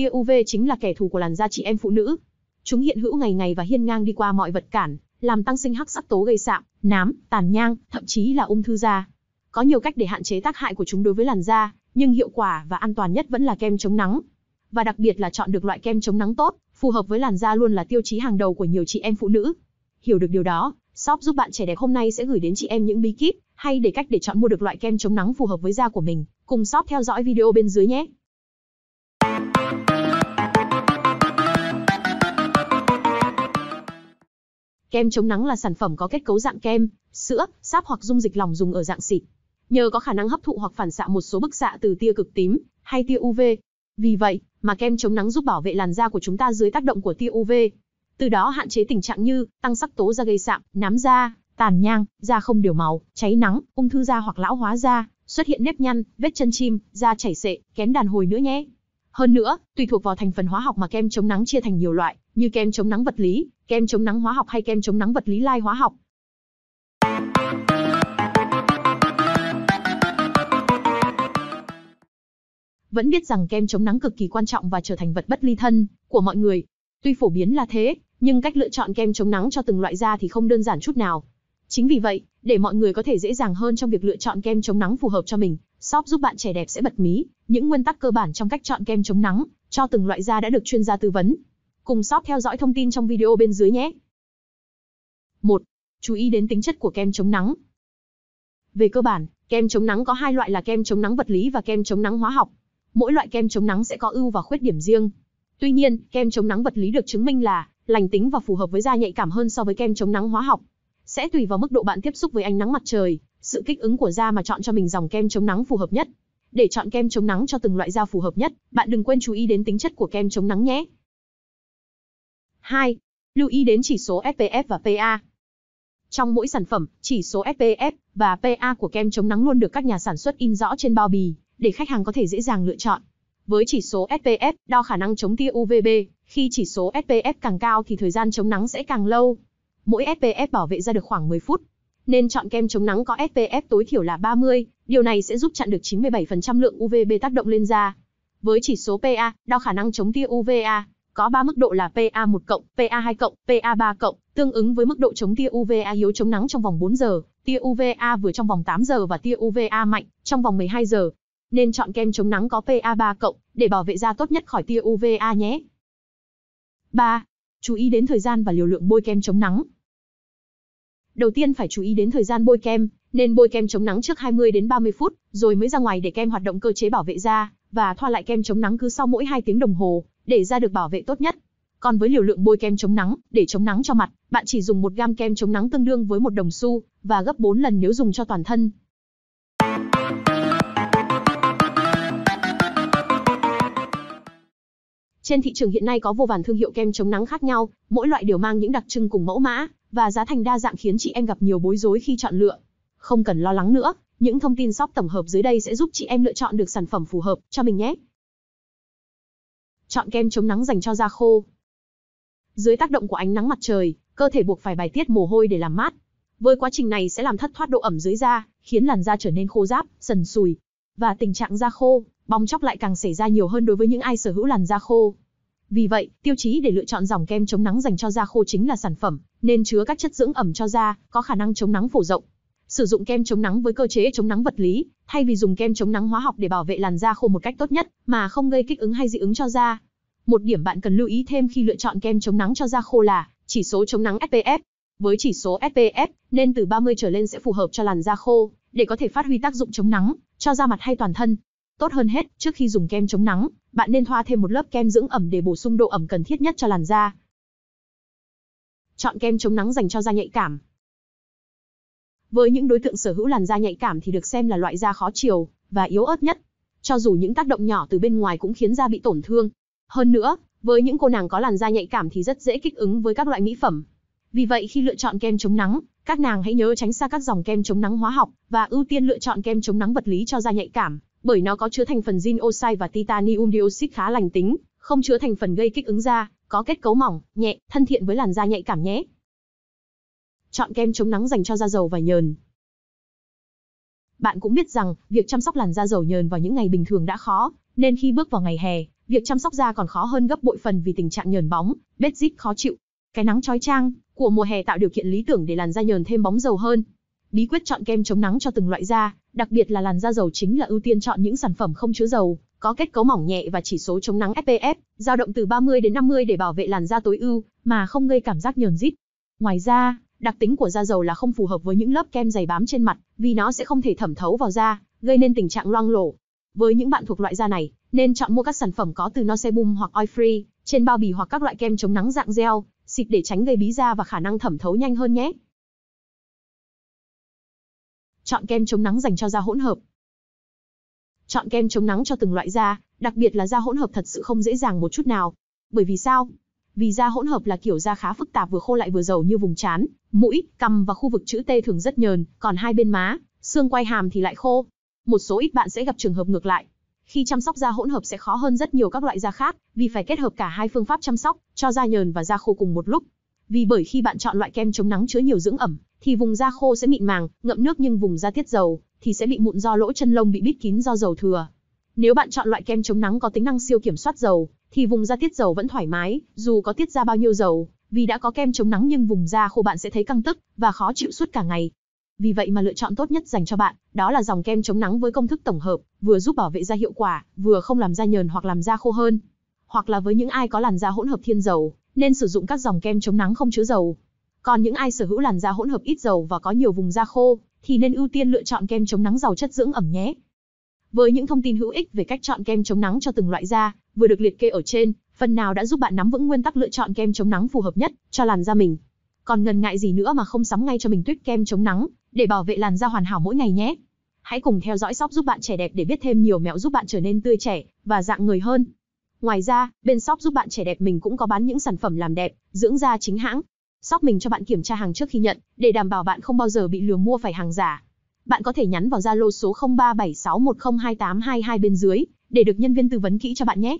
tia UV chính là kẻ thù của làn da chị em phụ nữ. Chúng hiện hữu ngày ngày và hiên ngang đi qua mọi vật cản, làm tăng sinh hắc sắc tố gây sạm, nám, tàn nhang, thậm chí là ung thư da. Có nhiều cách để hạn chế tác hại của chúng đối với làn da, nhưng hiệu quả và an toàn nhất vẫn là kem chống nắng. Và đặc biệt là chọn được loại kem chống nắng tốt, phù hợp với làn da luôn là tiêu chí hàng đầu của nhiều chị em phụ nữ. Hiểu được điều đó, shop giúp bạn trẻ đẹp hôm nay sẽ gửi đến chị em những bí kíp hay để cách để chọn mua được loại kem chống nắng phù hợp với da của mình. Cùng shop theo dõi video bên dưới nhé. Kem chống nắng là sản phẩm có kết cấu dạng kem, sữa, sáp hoặc dung dịch lỏng dùng ở dạng xịt. Nhờ có khả năng hấp thụ hoặc phản xạ một số bức xạ từ tia cực tím hay tia UV. Vì vậy, mà kem chống nắng giúp bảo vệ làn da của chúng ta dưới tác động của tia UV. Từ đó hạn chế tình trạng như tăng sắc tố da gây sạm, nám da, tàn nhang, da không đều màu, cháy nắng, ung thư da hoặc lão hóa da, xuất hiện nếp nhăn, vết chân chim, da chảy xệ, kém đàn hồi nữa nhé. Hơn nữa, tùy thuộc vào thành phần hóa học mà kem chống nắng chia thành nhiều loại, như kem chống nắng vật lý, kem chống nắng hóa học hay kem chống nắng vật lý lai hóa học. Vẫn biết rằng kem chống nắng cực kỳ quan trọng và trở thành vật bất ly thân của mọi người. Tuy phổ biến là thế, nhưng cách lựa chọn kem chống nắng cho từng loại da thì không đơn giản chút nào. Chính vì vậy, để mọi người có thể dễ dàng hơn trong việc lựa chọn kem chống nắng phù hợp cho mình, shop giúp bạn trẻ đẹp sẽ bật mí những nguyên tắc cơ bản trong cách chọn kem chống nắng cho từng loại da đã được chuyên gia tư vấn. Cùng shop theo dõi thông tin trong video bên dưới nhé. 1. Chú ý đến tính chất của kem chống nắng. Về cơ bản, kem chống nắng có hai loại là kem chống nắng vật lý và kem chống nắng hóa học. Mỗi loại kem chống nắng sẽ có ưu và khuyết điểm riêng. Tuy nhiên, kem chống nắng vật lý được chứng minh là lành tính và phù hợp với da nhạy cảm hơn so với kem chống nắng hóa học. Sẽ tùy vào mức độ bạn tiếp xúc với ánh nắng mặt trời, sự kích ứng của da mà chọn cho mình dòng kem chống nắng phù hợp nhất. Để chọn kem chống nắng cho từng loại da phù hợp nhất, bạn đừng quên chú ý đến tính chất của kem chống nắng nhé. 2. Lưu ý đến chỉ số SPF và PA. Trong mỗi sản phẩm, chỉ số SPF và PA của kem chống nắng luôn được các nhà sản xuất in rõ trên bao bì, để khách hàng có thể dễ dàng lựa chọn. Với chỉ số SPF, đo khả năng chống tia UVB, khi chỉ số SPF càng cao thì thời gian chống nắng sẽ càng lâu. Mỗi SPF bảo vệ ra được khoảng 10 phút. Nên chọn kem chống nắng có SPF tối thiểu là 30, điều này sẽ giúp chặn được 97% lượng UVB tác động lên da. Với chỉ số PA, đo khả năng chống tia UVA, có 3 mức độ là PA1+, PA2+, PA3+, tương ứng với mức độ chống tia UVA yếu chống nắng trong vòng 4 giờ, tia UVA vừa trong vòng 8 giờ và tia UVA mạnh trong vòng 12 giờ. Nên chọn kem chống nắng có PA3+ để bảo vệ da tốt nhất khỏi tia UVA nhé. 3. Chú ý đến thời gian và liều lượng bôi kem chống nắng. Đầu tiên phải chú ý đến thời gian bôi kem, nên bôi kem chống nắng trước 20 đến 30 phút, rồi mới ra ngoài để kem hoạt động cơ chế bảo vệ da và thoa lại kem chống nắng cứ sau mỗi 2 tiếng đồng hồ để ra được bảo vệ tốt nhất. Còn với liều lượng bôi kem chống nắng, để chống nắng cho mặt, bạn chỉ dùng một gam kem chống nắng tương đương với một đồng xu và gấp 4 lần nếu dùng cho toàn thân. Trên thị trường hiện nay có vô vàn thương hiệu kem chống nắng khác nhau, mỗi loại đều mang những đặc trưng cùng mẫu mã và giá thành đa dạng khiến chị em gặp nhiều bối rối khi chọn lựa. Không cần lo lắng nữa, những thông tin shop tổng hợp dưới đây sẽ giúp chị em lựa chọn được sản phẩm phù hợp cho mình nhé chọn kem chống nắng dành cho da khô. Dưới tác động của ánh nắng mặt trời, cơ thể buộc phải bài tiết mồ hôi để làm mát. Với quá trình này sẽ làm thất thoát độ ẩm dưới da, khiến làn da trở nên khô ráp, sần sùi. Và tình trạng da khô, bong chóc lại càng xảy ra nhiều hơn đối với những ai sở hữu làn da khô. Vì vậy, tiêu chí để lựa chọn dòng kem chống nắng dành cho da khô chính là sản phẩm nên chứa các chất dưỡng ẩm cho da, có khả năng chống nắng phổ rộng. Sử dụng kem chống nắng với cơ chế chống nắng vật lý, thay vì dùng kem chống nắng hóa học để bảo vệ làn da khô một cách tốt nhất mà không gây kích ứng hay dị ứng cho da. Một điểm bạn cần lưu ý thêm khi lựa chọn kem chống nắng cho da khô là chỉ số chống nắng SPF. Với chỉ số SPF nên từ 30 trở lên sẽ phù hợp cho làn da khô để có thể phát huy tác dụng chống nắng cho da mặt hay toàn thân. Tốt hơn hết, trước khi dùng kem chống nắng, bạn nên thoa thêm một lớp kem dưỡng ẩm để bổ sung độ ẩm cần thiết nhất cho làn da. Chọn kem chống nắng dành cho da nhạy cảm. Với những đối tượng sở hữu làn da nhạy cảm thì được xem là loại da khó chiều và yếu ớt nhất. Cho dù những tác động nhỏ từ bên ngoài cũng khiến da bị tổn thương. Hơn nữa, với những cô nàng có làn da nhạy cảm thì rất dễ kích ứng với các loại mỹ phẩm. Vì vậy khi lựa chọn kem chống nắng, các nàng hãy nhớ tránh xa các dòng kem chống nắng hóa học và ưu tiên lựa chọn kem chống nắng vật lý cho da nhạy cảm, bởi nó có chứa thành phần zin oxide và titanium dioxide khá lành tính, không chứa thành phần gây kích ứng da, có kết cấu mỏng, nhẹ, thân thiện với làn da nhạy cảm nhé. Chọn kem chống nắng dành cho da dầu và nhờn. Bạn cũng biết rằng, việc chăm sóc làn da dầu nhờn vào những ngày bình thường đã khó, nên khi bước vào ngày hè, việc chăm sóc da còn khó hơn gấp bội phần vì tình trạng nhờn bóng, bết rít khó chịu. Cái nắng chói chang của mùa hè tạo điều kiện lý tưởng để làn da nhờn thêm bóng dầu hơn. Bí quyết chọn kem chống nắng cho từng loại da, đặc biệt là làn da dầu chính là ưu tiên chọn những sản phẩm không chứa dầu, có kết cấu mỏng nhẹ và chỉ số chống nắng SPF, dao động từ 30 đến 50 để bảo vệ làn da tối ưu mà không gây cảm giác nhờn rít. Ngoài ra, Đặc tính của da dầu là không phù hợp với những lớp kem dày bám trên mặt, vì nó sẽ không thể thẩm thấu vào da, gây nên tình trạng loang lổ. Với những bạn thuộc loại da này, nên chọn mua các sản phẩm có từ Nocebum hoặc Oil Free trên bao bì hoặc các loại kem chống nắng dạng gel, xịt để tránh gây bí da và khả năng thẩm thấu nhanh hơn nhé. Chọn kem chống nắng dành cho da hỗn hợp. Chọn kem chống nắng cho từng loại da, đặc biệt là da hỗn hợp thật sự không dễ dàng một chút nào. Bởi vì sao? vì da hỗn hợp là kiểu da khá phức tạp vừa khô lại vừa dầu như vùng trán, mũi, cằm và khu vực chữ T thường rất nhờn, còn hai bên má, xương quai hàm thì lại khô. Một số ít bạn sẽ gặp trường hợp ngược lại. Khi chăm sóc da hỗn hợp sẽ khó hơn rất nhiều các loại da khác, vì phải kết hợp cả hai phương pháp chăm sóc, cho da nhờn và da khô cùng một lúc. Vì bởi khi bạn chọn loại kem chống nắng chứa nhiều dưỡng ẩm, thì vùng da khô sẽ mịn màng, ngậm nước nhưng vùng da tiết dầu thì sẽ bị mụn do lỗ chân lông bị bít kín do dầu thừa. Nếu bạn chọn loại kem chống nắng có tính năng siêu kiểm soát dầu thì vùng da tiết dầu vẫn thoải mái, dù có tiết ra bao nhiêu dầu, vì đã có kem chống nắng nhưng vùng da khô bạn sẽ thấy căng tức và khó chịu suốt cả ngày. Vì vậy mà lựa chọn tốt nhất dành cho bạn, đó là dòng kem chống nắng với công thức tổng hợp, vừa giúp bảo vệ da hiệu quả, vừa không làm da nhờn hoặc làm da khô hơn. Hoặc là với những ai có làn da hỗn hợp thiên dầu, nên sử dụng các dòng kem chống nắng không chứa dầu. Còn những ai sở hữu làn da hỗn hợp ít dầu và có nhiều vùng da khô, thì nên ưu tiên lựa chọn kem chống nắng giàu chất dưỡng ẩm nhé. Với những thông tin hữu ích về cách chọn kem chống nắng cho từng loại da, vừa được liệt kê ở trên, phần nào đã giúp bạn nắm vững nguyên tắc lựa chọn kem chống nắng phù hợp nhất cho làn da mình. Còn ngần ngại gì nữa mà không sắm ngay cho mình tuyết kem chống nắng để bảo vệ làn da hoàn hảo mỗi ngày nhé. Hãy cùng theo dõi shop giúp bạn trẻ đẹp để biết thêm nhiều mẹo giúp bạn trở nên tươi trẻ và dạng người hơn. Ngoài ra, bên shop giúp bạn trẻ đẹp mình cũng có bán những sản phẩm làm đẹp, dưỡng da chính hãng. Shop mình cho bạn kiểm tra hàng trước khi nhận để đảm bảo bạn không bao giờ bị lừa mua phải hàng giả. Bạn có thể nhắn vào Zalo số 0376102822 bên dưới để được nhân viên tư vấn kỹ cho bạn nhé.